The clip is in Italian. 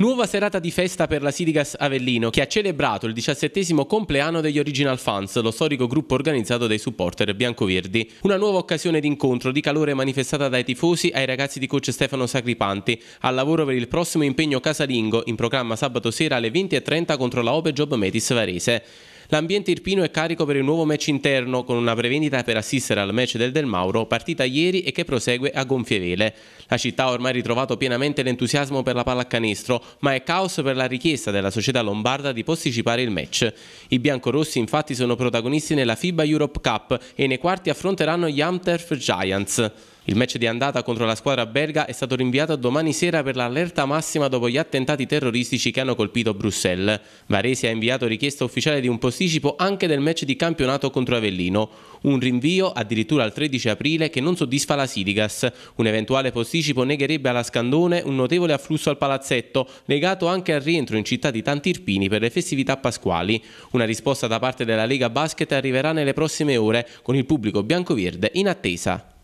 Nuova serata di festa per la Sirigas Avellino che ha celebrato il diciassettesimo compleanno degli Original Fans, lo storico gruppo organizzato dai supporter biancoverdi. Una nuova occasione d'incontro di calore manifestata dai tifosi ai ragazzi di coach Stefano Sacripanti, al lavoro per il prossimo impegno casalingo in programma sabato sera alle 20.30 contro la Ope Job Metis Varese. L'ambiente irpino è carico per il nuovo match interno con una prevendita per assistere al match del Del Mauro partita ieri e che prosegue a gonfie vele. La città ha ormai ritrovato pienamente l'entusiasmo per la pallacanestro, ma è caos per la richiesta della società lombarda di posticipare il match. I biancorossi infatti sono protagonisti nella FIBA Europe Cup e nei quarti affronteranno gli Amterf Giants. Il match di andata contro la squadra belga è stato rinviato a domani sera per l'allerta massima dopo gli attentati terroristici che hanno colpito Bruxelles. Varese ha inviato richiesta ufficiale di un posticipo anche del match di campionato contro Avellino, un rinvio addirittura al 13 aprile che non soddisfa la Sidigas. Un eventuale posticipo negherebbe alla Scandone un notevole afflusso al palazzetto, legato anche al rientro in città di tanti irpini per le festività pasquali. Una risposta da parte della Lega Basket arriverà nelle prossime ore, con il pubblico bianco-verde in attesa.